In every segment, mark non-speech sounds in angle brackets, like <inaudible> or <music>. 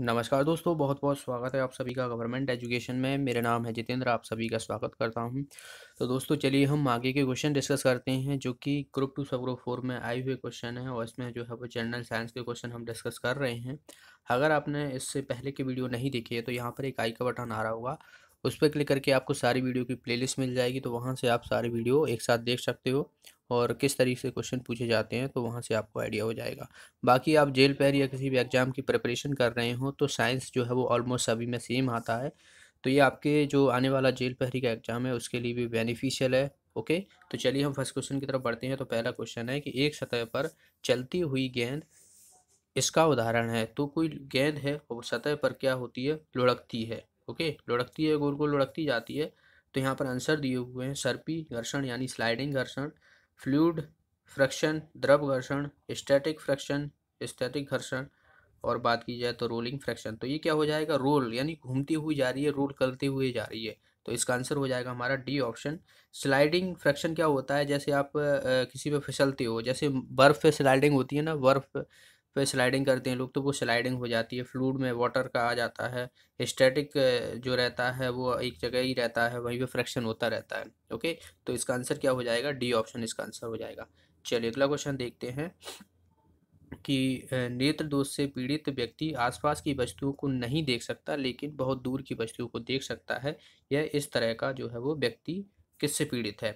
नमस्कार दोस्तों बहुत बहुत स्वागत है आप सभी का गवर्नमेंट एजुकेशन में मेरा नाम है जितेंद्र आप सभी का स्वागत करता हूं तो दोस्तों चलिए हम आगे के क्वेश्चन डिस्कस करते हैं जो कि group two sub group four में आए हुए क्वेश्चन है और इसमें जो है वो जनरल साइंस के क्वेश्चन हम डिस्कस कर रहे हैं अगर आपने इससे पहले की वीडियो नहीं देखी है तो यहाँ पर एक आई का बटन आ रहा होगा उस पर क्लिक करके आपको सारी वीडियो की प्लेलिस्ट मिल जाएगी तो वहाँ से आप सारी वीडियो एक साथ देख सकते हो और किस तरीके से क्वेश्चन पूछे जाते हैं तो वहाँ से आपको आइडिया हो जाएगा बाकी आप जेल पैर या किसी भी एग्ज़ाम की प्रिपरेशन कर रहे हो तो साइंस जो है वो ऑलमोस्ट सभी में सेम आता है तो ये आपके जो आने वाला जेल पहरी का एग्ज़ाम है उसके लिए भी बेनिफिशियल है ओके तो चलिए हम फर्स्ट क्वेश्चन की तरफ बढ़ते हैं तो पहला क्वेश्चन है कि एक सतह पर चलती हुई गेंद इसका उदाहरण है तो कोई गेंद है और सतह पर क्या होती है लुढ़कती है ओके लुढ़कती है गोल गोल लुढ़कती जाती है तो यहाँ पर आंसर दिए हुए हैं सर्पी घर्षण यानी स्लाइडिंग घर्षण फ्लूड फ्रैक्शन द्रव घर्षण स्टैटिक फ्रैक्शन स्टैटिक घर्षण और बात की जाए तो रोलिंग फ्रैक्शन तो ये क्या हो जाएगा रोल यानी घूमती हुई जा रही है रोल करती हुई जा रही है तो इसका आंसर हो जाएगा हमारा डी ऑप्शन स्लाइडिंग फ्रैक्शन क्या होता है जैसे आप किसी पे फिसलते हो जैसे बर्फ़ पे स्लाइडिंग होती है ना बर्फ़ पे स्लाइडिंग करते हैं लोग तो वो स्लाइडिंग हो जाती है फ्लूड में वाटर का आ जाता है स्टैटिक जो रहता है वो एक जगह ही रहता है वहीं पे फ्रैक्शन होता रहता है ओके तो इसका आंसर क्या हो जाएगा डी ऑप्शन इसका आंसर हो जाएगा चलिए अगला क्वेश्चन देखते हैं कि नेत्र दोष से पीड़ित व्यक्ति आसपास की वस्तुओं को नहीं देख सकता लेकिन बहुत दूर की वस्तुओं को देख सकता है यह इस तरह का जो है वो व्यक्ति किससे पीड़ित है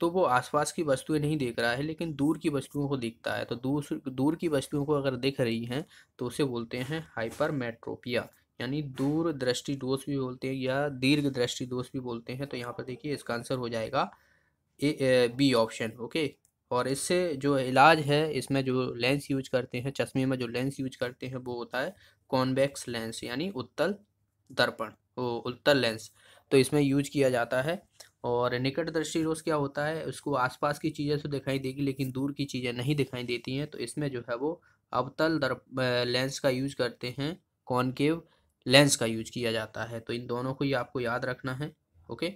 तो वो आसपास की वस्तुएं नहीं देख रहा है लेकिन दूर की वस्तुओं को देखता है तो दूर दूर की वस्तुओं को अगर देख रही हैं तो उसे बोलते हैं हाइपरमेट्रोपिया यानी दूर दृष्टि दोष भी बोलते हैं या दीर्घ दृष्टि दोष भी बोलते हैं तो यहाँ पर देखिए इसका आंसर हो जाएगा A, A B option okay और इससे जो इलाज है इसमें जो लेंस यूज करते हैं चश्मे में जो लेंस यूज करते हैं वो होता है कॉन्वेक्स लेंस यानी उत्तल दर्पण वो उत्तल लेंस तो इसमें यूज किया जाता है और निकट दृष्टि रोज़ क्या होता है उसको आसपास की चीज़ें तो दिखाई देगी लेकिन दूर की चीज़ें नहीं दिखाई देती हैं तो इसमें जो है वो अवतल लेंस का यूज करते हैं कॉनकेव लेंस का यूज किया जाता है तो इन दोनों को ही आपको याद रखना है ओके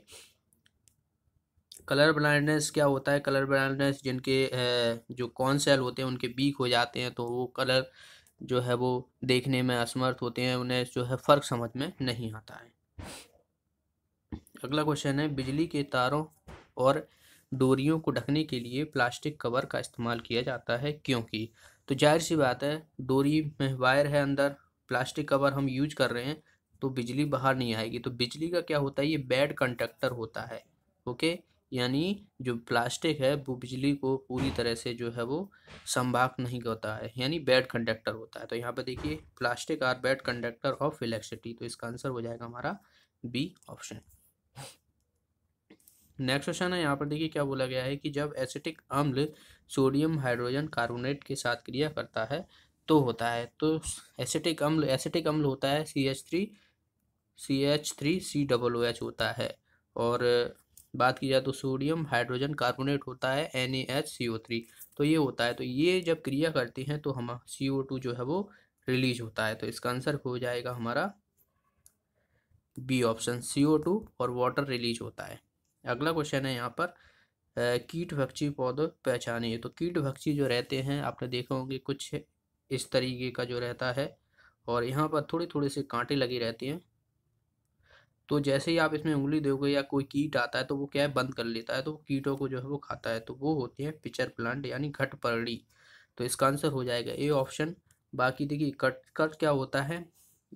कलर ब्लाइंडनेस क्या होता है कलर ब्लाइंडनेस जिनके जो कॉन सेल होते हैं उनके बीक हो जाते हैं तो वो कलर जो है वो देखने में असमर्थ होते हैं उन्हें जो है फ़र्क समझ में नहीं आता है अगला क्वेश्चन है बिजली के तारों और डोरियों को ढकने के लिए प्लास्टिक कवर का इस्तेमाल किया जाता है क्योंकि तो जाहिर सी बात है डोरी में वायर है अंदर प्लास्टिक कवर हम यूज कर रहे हैं तो बिजली बाहर नहीं आएगी तो बिजली का क्या होता है ये बैड कंडक्टर होता है ओके यानी जो प्लास्टिक है वो बिजली को पूरी तरह से जो है वो संभाग नहीं करता है यानी बैड कंडक्टर होता है तो यहाँ पर देखिए plastic are bad conductor of electricity तो इसका आंसर हो जाएगा हमारा बी ऑप्शन नेक्स्ट क्वेश्चन है यहाँ पर देखिए क्या बोला गया है कि जब एसिटिक अम्ल सोडियम हाइड्रोजन कार्बोनेट के साथ क्रिया करता है तो होता है तो एसिटिक अम्ल एसिटिक अम्ल होता है C H three C H three C double O H होता है और बात की जाए तो सोडियम हाइड्रोजन कार्बोनेट होता है N H C O three तो ये होता है तो ये जब क्रिया करती हैं तो हम सी ओ टू जो है वो रिलीज होता है तो इसका आंसर हो जाएगा हमारा B option C O two और वाटर रिलीज होता है अगला क्वेश्चन है यहाँ पर कीट भक्षी पौधों पहचानिए तो कीट भक्षी जो रहते हैं आपने देखा होंगे कुछ इस तरीके का जो रहता है और यहाँ पर थोड़े थोड़े से कांटे लगी रहती हैं तो जैसे ही आप इसमें उंगली दोगे या कोई कीट आता है तो वो क्या है बंद कर लेता है तो कीटों को जो है वो खाता है तो वो होती हैं पिचर प्लांट यानी घट परड़ी तो इसका आंसर हो जाएगा ए ऑप्शन बाकी देखिए कट कट क्या होता है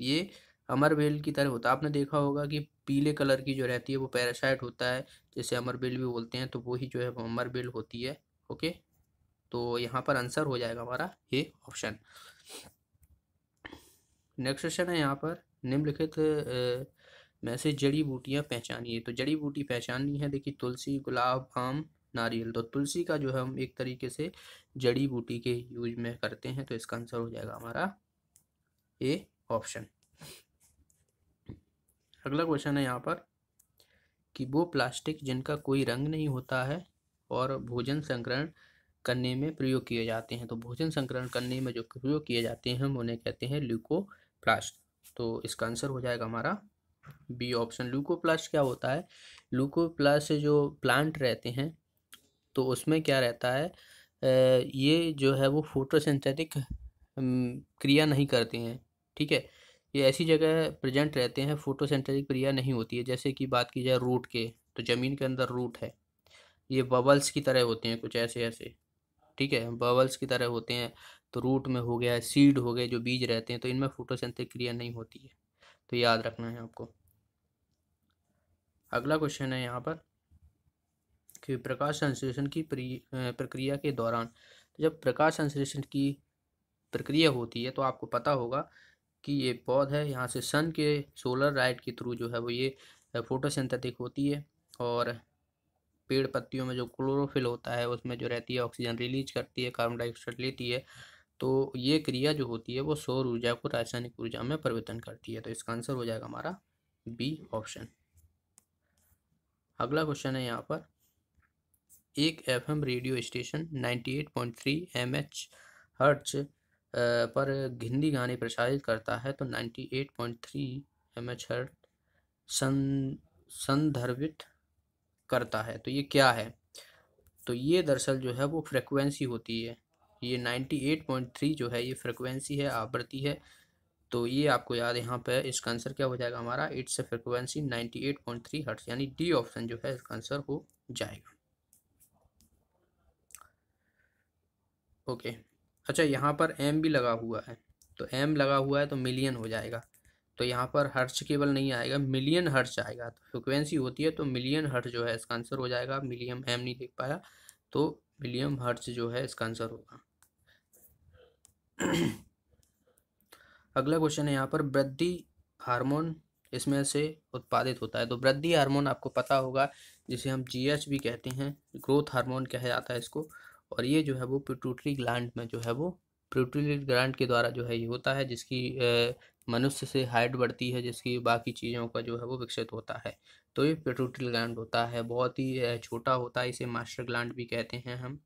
ये अमरवेल की तरह होता है आपने देखा होगा कि पीले कलर की जो रहती है वो पैरासाइट होता है जैसे अमर बेल भी बोलते हैं तो वही जो है अमर बेल होती है ओके तो यहाँ पर आंसर हो जाएगा हमारा ये ऑप्शन नेक्स्ट क्वेश्चन है यहाँ पर निम्नलिखित में से जड़ी बूटियाँ पहचानिए तो जड़ी बूटी पहचाननी है देखिए तुलसी गुलाब आम नारियल तो तुलसी का जो है हम एक तरीके से जड़ी बूटी के यूज में करते हैं तो इसका आंसर हो जाएगा हमारा ए ऑप्शन अगला क्वेश्चन है यहाँ पर कि वो प्लास्टिक जिनका कोई रंग नहीं होता है और भोजन संग्रहण करने में प्रयोग किए जाते हैं तो भोजन संग्रहण करने में जो प्रयोग किए जाते हैं हम उन्हें कहते हैं ल्यूकोप्लास्ट तो इसका आंसर हो जाएगा हमारा बी ऑप्शन ल्यूकोप्लास्ट क्या होता है ल्यूकोप्लास्ट जो प्लांट रहते हैं तो उसमें क्या रहता है ये जो है वो फोटोसिंथेटिक क्रिया नहीं करते हैं ठीक है ये ऐसी जगह प्रेजेंट रहते हैं फोटोसेंथेटिक क्रिया नहीं होती है जैसे कि बात की जाए रूट के तो ज़मीन के अंदर रूट है ये बबल्स की तरह होते हैं कुछ ऐसे ऐसे ठीक है बबल्स की तरह होते हैं तो रूट में हो गया सीड हो गए जो बीज रहते हैं तो इनमें फोटोसेंथेटिक क्रिया नहीं होती है तो याद रखना है आपको अगला क्वेश्चन है यहाँ पर कि प्रकाश संश्लेषण की प्रक्रिया के दौरान जब प्रकाश संश्लेषण की प्रक्रिया होती है तो आपको पता होगा कि ये पौध है यहाँ से सन के सोलर लाइट के थ्रू जो है वो ये फोटोसिंथेटिक होती है और पेड़ पत्तियों में जो क्लोरोफिल होता है उसमें जो रहती है ऑक्सीजन रिलीज करती है कार्बन डाइऑक्साइड लेती है तो ये क्रिया जो होती है वो सौर ऊर्जा को रासायनिक ऊर्जा में परिवर्तन करती है तो इसका आंसर हो जाएगा हमारा बी ऑप्शन अगला क्वेश्चन है यहाँ पर एक FM radio station ninety eight point three M H hertz पर हिंदी गाने प्रसारित करता है तो ninety eight point three M H hertz संदर्भित करता है तो ये क्या है तो ये दरअसल जो है वो फ्रिक्वेंसी होती है ये नाइन्टी एट पॉइंट थ्री जो है ये फ्रिक्वेंसी है आवृत्ति है तो ये आपको याद यहाँ पे इसका आंसर क्या हो जाएगा हमारा its frequency ninety eight point three hertz यानी डी ऑप्शन जो है इसका आंसर हो जाएगा ओके okay. अच्छा यहाँ पर एम भी लगा हुआ है तो एम लगा हुआ है तो मिलियन हो जाएगा तो यहाँ पर हर्च केवल नहीं आएगा मिलियन हर्च आएगा तो फ्रिक्वेंसी होती है तो मिलियन हर्च जो है इसका आंसर हो जाएगा मिलियम एम नहीं देख पाया तो मिलियम हर्च जो है इसका आंसर होगा <clears throat> अगला क्वेश्चन है यहाँ पर वृद्धि हार्मोन इसमें से उत्पादित होता है तो वृद्धि हार्मोन आपको पता होगा जिसे हम जीएच भी कहते हैं ग्रोथ हार्मोन कहा जाता है इसको और ये जो है वो पिट्यूटरी ग्लैंड में जो है वो पिट्यूटरी ग्लैंड के द्वारा जो है ये होता है जिसकी मनुष्य से हाइट बढ़ती है जिसकी बाकी चीज़ों का जो है वो विकसित होता है तो ये पिट्यूटरी ग्लैंड होता है बहुत ही छोटा होता है इसे मास्टर ग्लैंड भी कहते हैं हम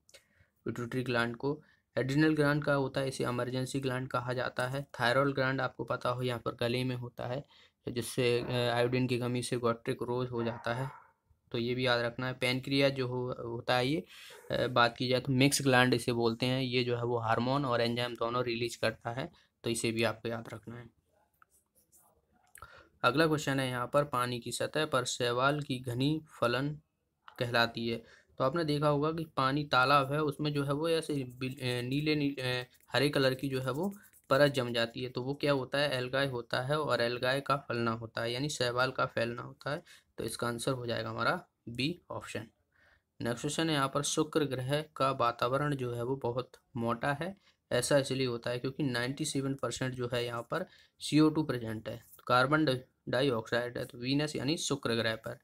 पिट्यूटरी ग्लैंड को एड्रिनल ग्लैंड का होता है इसे एमरजेंसी ग्लैंड कहा जाता है थायरॉयड ग्लैंड आपको पता हो यहाँ पर गले में होता है जिससे आयोडीन की कमी से गोट्रिक रोज हो जाता है तो ये भी याद रखना है पेनक्रिया जो हो, होता है ये बात की जाए तो मिक्स ग्लैंड इसे बोलते हैं ये जो है वो हार्मोन और एंजाइम दोनों रिलीज करता है तो इसे भी आपको याद रखना है अगला क्वेश्चन है यहाँ पर पानी की सतह पर शैवाल की घनी फलन कहलाती है तो आपने देखा होगा कि पानी तालाब है उसमें जो है वो ऐसे नीले नीले हरे कलर की जो है वो परत जम जाती है तो वो क्या होता है एलगाय होता है और एलगाय का फलना होता है यानी शैवाल का फैलना होता है तो इसका आंसर हो जाएगा हमारा बी ऑप्शन नेक्स्ट क्वेश्चन है यहाँ पर शुक्र ग्रह का वातावरण जो है वो बहुत मोटा है ऐसा इसलिए होता है क्योंकि नाइन्टी सेवन परसेंट जो है यहाँ पर सी ओ टू प्रेजेंट है कार्बन डाइऑक्साइड है तो वीनस यानी शुक्र ग्रह पर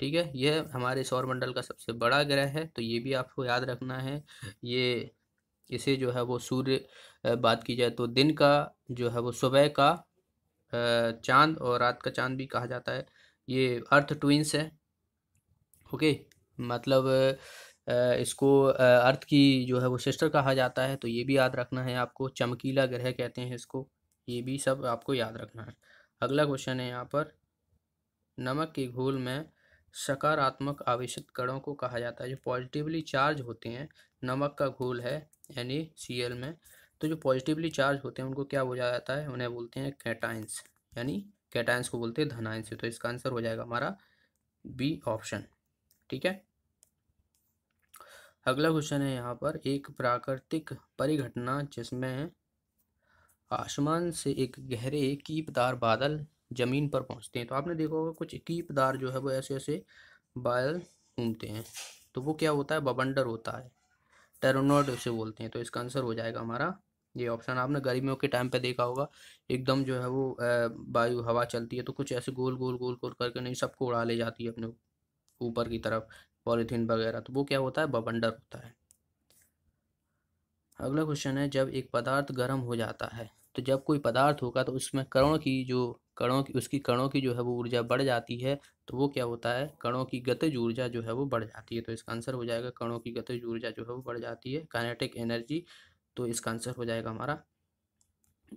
ठीक है यह हमारे सौरमंडल का सबसे बड़ा ग्रह है तो ये भी आपको याद रखना है ये इसे जो है वो सूर्य बात की जाए तो दिन का जो है वो सुबह का चांद और रात का चांद भी कहा जाता है ये अर्थ ट्विंस है ओके मतलब इसको अर्थ की जो है वो सिस्टर कहा जाता है तो ये भी याद रखना है आपको चमकीला ग्रह कहते हैं इसको ये भी सब आपको याद रखना है अगला क्वेश्चन है यहाँ पर नमक के घोल में सकारात्मक आवेश कणों को कहा जाता है जो पॉजिटिवली चार्ज होते हैं नमक का घोल है यानी सी में तो जो पॉजिटिवली चार्ज होते हैं उनको क्या बोला जाता है उन्हें बोलते हैं कैटाइंस यानी कैटायंस को बोलते हैं धनायन से तो इसका आंसर हो जाएगा हमारा बी ऑप्शन ठीक है अगला क्वेश्चन है यहाँ पर एक प्राकृतिक परिघटना जिसमें आसमान से एक गहरे कीपदार बादल जमीन पर पहुँचते हैं तो आपने देखा होगा कुछ कीपदार जो है वो ऐसे ऐसे बादल घूमते हैं तो वो क्या होता है बबंडर होता है टेरोनोड उसे बोलते हैं तो इसका आंसर हो जाएगा हमारा ये ऑप्शन आपने गर्मियों के टाइम पे देखा होगा एकदम जो है वो वायु हवा चलती है तो कुछ ऐसे गोल गोल गोल गोल करके नहीं सबको उड़ा ले जाती है अपने ऊपर की तरफ पॉलीथीन वगैरह तो वो क्या होता है बबंडर होता है अगला क्वेश्चन है जब एक पदार्थ गर्म हो जाता है तो जब कोई पदार्थ होगा तो उसमें कणों की जो कणों की उसकी कणों की जो है वो ऊर्जा बढ़ जाती है तो वो क्या होता है कणों की गतिज ऊर्जा जो है वो बढ़ जाती है तो इसका आंसर हो जाएगा कणों की गतिज ऊर्जा जो है वो बढ़ जाती है काइनेटिक एनर्जी तो इसका आंसर हो जाएगा हमारा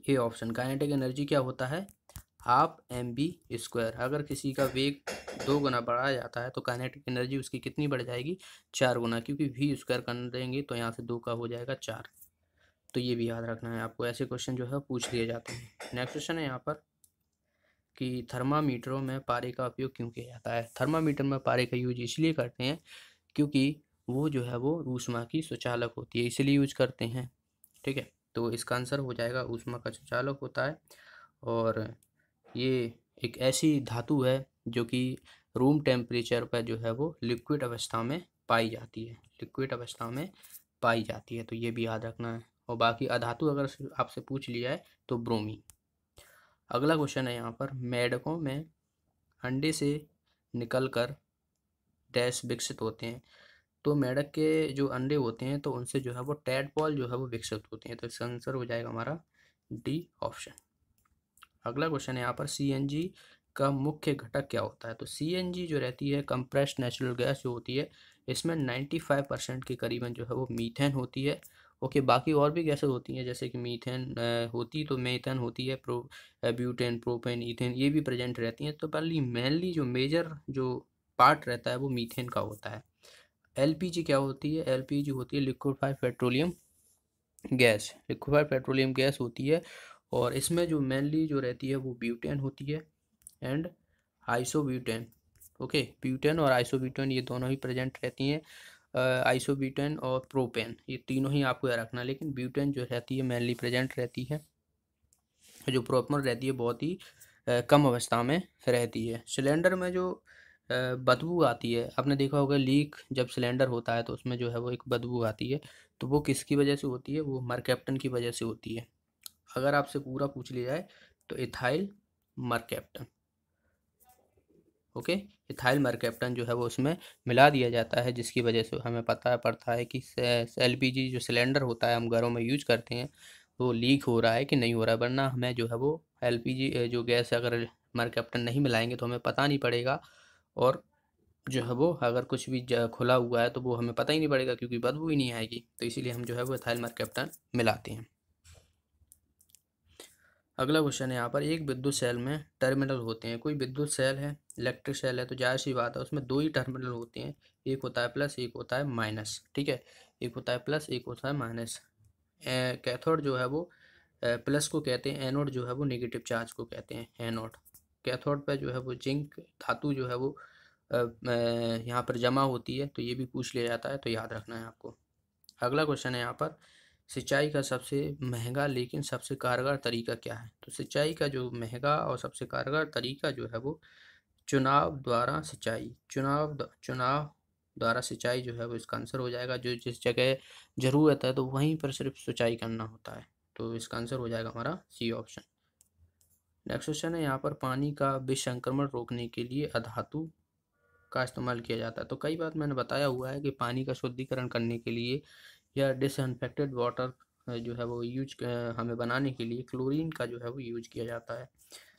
ए ऑप्शन काइनेटिक एनर्जी क्या होता है हाफ एम बी स्क्वायर अगर किसी का वेग दो गुना बढ़ाया जाता है तो काइनेटिक एनर्जी उसकी कितनी बढ़ जाएगी चार गुना क्योंकि वी स्क्वायर कर देंगे तो यहाँ से दो का हो जाएगा चार तो ये भी याद रखना है आपको ऐसे क्वेश्चन जो है पूछ लिए जाते हैं नेक्स्ट क्वेश्चन है यहाँ पर कि थर्मामीटरों में पारे का उपयोग क्यों किया जाता है थर्मामीटर में पारे का यूज इसलिए करते हैं क्योंकि वो जो है वो रूसमा की स्वचालक होती है इसलिए यूज करते हैं ठीक है तो इसका आंसर हो जाएगा ऊष्मा का सुचालक होता है और ये एक ऐसी धातु है जो कि रूम टेम्परेचर पर जो है वो लिक्विड अवस्था में पाई जाती है लिक्विड अवस्था में पाई जाती है तो ये भी याद रखना है और बाकी अधातु अगर आपसे पूछ लिया है तो ब्रोमी अगला क्वेश्चन है यहाँ पर मेडकों में अंडे से निकल कर डैश विकसित होते हैं तो मेढक के जो अंडे होते हैं तो उनसे जो है वो टैडपॉल जो है वो विकसित होते हैं तो इसका आंसर हो जाएगा हमारा डी ऑप्शन अगला क्वेश्चन है यहाँ पर सी का मुख्य घटक क्या होता है तो सी जो रहती है कंप्रेस्ड नेचुरल गैस जो होती है इसमें नाइन्टी फाइव परसेंट के करीबन जो है वो मीथेन होती है ओके बाकी और भी गैसेज होती हैं जैसे कि मीथेन होती तो मेथेन होती है प्रो ब्यूटेन प्रोपेन ईथेन ये भी प्रेजेंट रहती हैं तो पहली मेनली जो मेजर जो पार्ट रहता है वो मीथेन का होता है एलपीजी क्या होती है एलपीजी होती है liquefied petroleum gas liquefied petroleum gas होती है और इसमें जो मेनली जो रहती है वो ब्यूटेन होती है एंड आइसोब्यूटेन ओके ब्यूटेन और आइसोब्यूटेन ये दोनों ही प्रेजेंट रहती हैं आइसोब्यूटेन और प्रोपेन ये तीनों ही आपको याद रखना लेकिन ब्यूटेन जो रहती है मेनली प्रेजेंट रहती है जो प्रोपन रहती है बहुत ही आ, कम अवस्था में रहती है सिलेंडर में जो बदबू आती है आपने देखा होगा लीक जब सिलेंडर होता है तो उसमें जो है वो एक बदबू आती है तो वो किसकी वजह से होती है वो मरकैप्टन की वजह से होती है अगर आपसे पूरा पूछ लिया जाए तो ethyl mercaptan okay ethyl mercaptan जो है वो उसमें मिला दिया जाता है जिसकी वजह से हमें पता पड़ता है कि एल पी जी जो सिलेंडर होता है हम घरों में यूज करते हैं वो लीक हो रहा है कि नहीं हो रहा है वरना हमें जो है वो एल पी जी जो गैस अगर मरकैप्टन नहीं मिलाएंगे तो हमें पता नहीं पड़ेगा और जो है वो अगर कुछ भी खुला हुआ है तो वो हमें पता ही नहीं पड़ेगा क्योंकि बदबू ही नहीं आएगी तो इसीलिए हम जो है वो एथाइल मरकेप्टन मिलाते हैं अगला क्वेश्चन है यहाँ पर एक विद्युत सेल में टर्मिनल होते हैं कोई विद्युत सेल है इलेक्ट्रिक सेल है तो जाहिर सी बात है उसमें दो ही टर्मिनल होते हैं एक होता है प्लस एक होता है माइनस ठीक है एक होता है प्लस एक होता है माइनस कैथोड जो है वो प्लस को कहते हैं एनोड जो है वो नेगेटिव चार्ज को कहते हैं एनोड कैथोड पे जो है वो जिंक धातु जो है वो यहाँ पर जमा होती है तो ये भी पूछ लिया जाता है तो याद रखना है आपको अगला क्वेश्चन है यहाँ पर सिंचाई का सबसे महंगा लेकिन सबसे कारगर तरीका क्या है तो सिंचाई का जो महंगा और सबसे कारगर तरीका जो है वो चुनाव द्वारा सिंचाई चुनाव चुनाव द्वारा सिंचाई जो है वो इसका आंसर हो जाएगा जो जिस जगह ज़रूरत है तो वहीं पर सिर्फ सिंचाई करना होता है तो इसका आंसर हो जाएगा हमारा सी ऑप्शन नेक्स्ट क्वेश्चन है यहाँ पर पानी का विसंक्रमण रोकने के लिए अधातु का इस्तेमाल किया जाता है तो कई बार मैंने बताया हुआ है कि पानी का शुद्धिकरण करने के लिए या डिसइनफेक्टेड वाटर जो है वो यूज हमें बनाने के लिए क्लोरीन का जो है वो यूज किया जाता है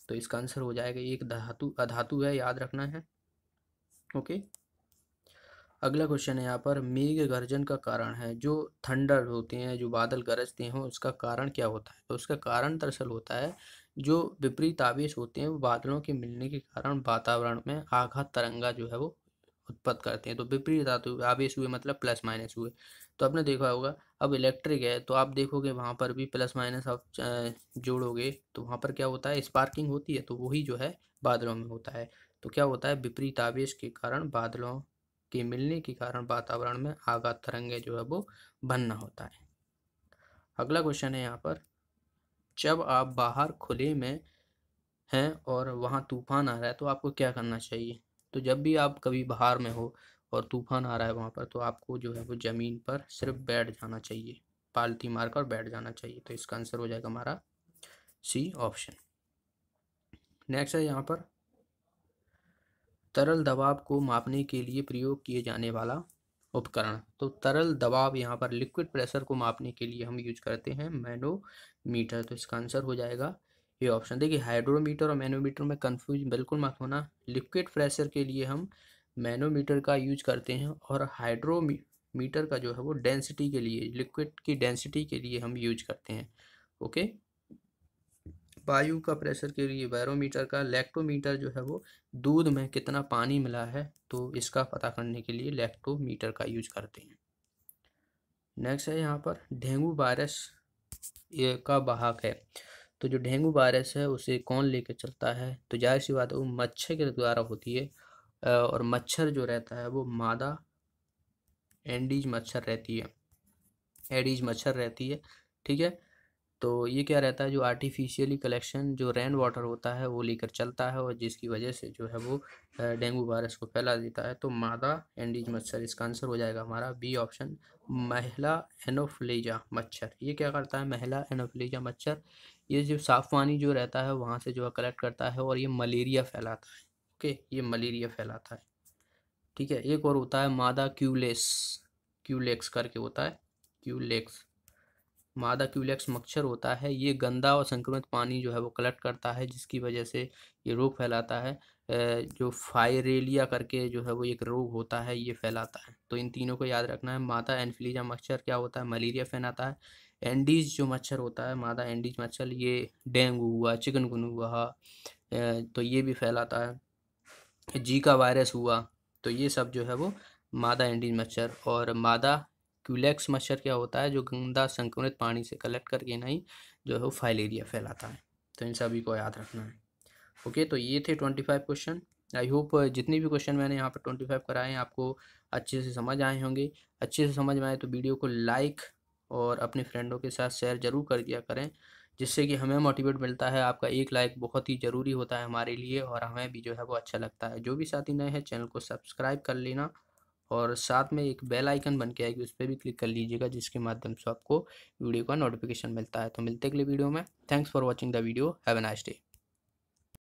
तो इसका आंसर हो जाएगा एक धातु अधातु है याद रखना है ओके अगला क्वेश्चन है यहाँ पर मेघ गर्जन का कारण है जो थंडर होते हैं जो बादल गरजते हैं उसका कारण क्या होता है तो उसका कारण दरअसल होता है जो विपरीत आवेश होते हैं वो बादलों के मिलने के कारण वातावरण में आघात तरंगा जो है वो उत्पन्न करते हैं तो विपरीत आवेश हुए मतलब प्लस माइनस हुए तो आपने देखा होगा अब इलेक्ट्रिक है तो आप देखोगे वहाँ पर भी प्लस माइनस आप जोड़ोगे तो वहाँ पर क्या होता है स्पार्किंग होती है तो वही जो है बादलों में होता है तो क्या होता है विपरीत आवेश के कारण बादलों के मिलने के कारण वातावरण में आघात तरंगे जो है वो बनना होता है अगला क्वेश्चन है यहाँ पर जब आप बाहर खुले में हैं और वहाँ तूफान आ रहा है तो आपको क्या करना चाहिए तो जब भी आप कभी बाहर में हो और तूफान आ रहा है वहाँ पर तो आपको जो है वो ज़मीन पर सिर्फ बैठ जाना चाहिए पालती मारकर कर बैठ जाना चाहिए तो इसका आंसर हो जाएगा हमारा सी ऑप्शन नेक्स्ट है यहाँ पर तरल दबाव को मापने के लिए प्रयोग किए जाने वाला उपकरण तो तरल दबाव यहाँ पर लिक्विड प्रेशर को मापने के लिए हम यूज करते हैं मैनोमीटर तो इसका आंसर हो जाएगा ये ऑप्शन देखिए हाइड्रोमीटर और मैनोमीटर में कन्फ्यूज बिल्कुल मत होना लिक्विड प्रेशर के लिए हम मैनोमीटर का यूज करते हैं और हाइड्रोमीटर का जो है वो डेंसिटी के लिए लिक्विड की डेंसिटी के लिए हम यूज करते हैं ओके वायु का प्रेशर के लिए बैरोमीटर का लैक्टोमीटर जो है वो दूध में कितना पानी मिला है तो इसका पता करने के लिए लैक्टोमीटर का यूज करते हैं नेक्स्ट है यहाँ पर डेंगू वायरस का वाहक है तो जो डेंगू वायरस है उसे कौन लेकर चलता है तो जाहिर सी बात है वो मच्छर के द्वारा होती है और मच्छर जो रहता है वो मादा एंडीज मच्छर रहती है एडीज मच्छर रहती है ठीक है तो ये क्या रहता है जो आर्टिफिशियली कलेक्शन जो रेन वाटर होता है वो लेकर चलता है और जिसकी वजह से जो है वो डेंगू वायरस को फैला देता है तो मादा एंडीज मच्छर इसका आंसर हो जाएगा हमारा बी ऑप्शन महिला एनोफ्लेजा मच्छर ये क्या करता है महिला एनोफ्लेजा मच्छर ये जो साफ़ पानी जो रहता है वहाँ से जो है कलेक्ट करता है और ये मलेरिया फैलाता है ओके ये मलेरिया फैलाता है ठीक है एक और होता है मादा क्यूलेस क्यूलेक्स करके होता है क्यूलेक्स मादा क्यूलेक्स मच्छर होता है ये गंदा और संक्रमित पानी जो है वो कलेक्ट करता है जिसकी वजह से ये रोग फैलाता है जो फायरेलिया करके जो है वो एक रोग होता है ये फैलाता है तो इन तीनों को याद रखना है मादा एनफिलीजा मच्छर क्या होता है मलेरिया फैलाता है एंडीज जो मच्छर होता है मादा एंडीज मच्छर ये डेंगू हुआ चिकनगुन हुआ तो ये भी फैलाता है जीका वायरस हुआ तो ये सब जो है वो मादा एंडीज मच्छर और मादा क्यूलेक्स मच्छर क्या होता है जो गंदा संक्रमित पानी से कलेक्ट करके नहीं जो है वो फाइलेरिया फैलाता है तो इन सभी को याद रखना है ओके तो ये थे twenty five question I hope जितने भी क्वेश्चन मैंने यहाँ पर ट्वेंटी फाइव कराए हैं आपको अच्छे से समझ आए होंगे अच्छे से समझ में आए तो वीडियो को लाइक और अपने फ्रेंडों के साथ शेयर ज़रूर कर दिया करें जिससे कि हमें मोटिवेट मिलता है आपका एक लाइक बहुत ही ज़रूरी होता है हमारे लिए और हमें भी जो है वो अच्छा लगता है जो भी साथी नए हैं चैनल को सब्सक्राइब कर लेना और साथ में एक बेल आइकन बन के आएगी उस पर भी क्लिक कर लीजिएगा जिसके माध्यम से आपको वीडियो का नोटिफिकेशन मिलता है तो मिलते अगले वीडियो में thanks for watching the video have a nice day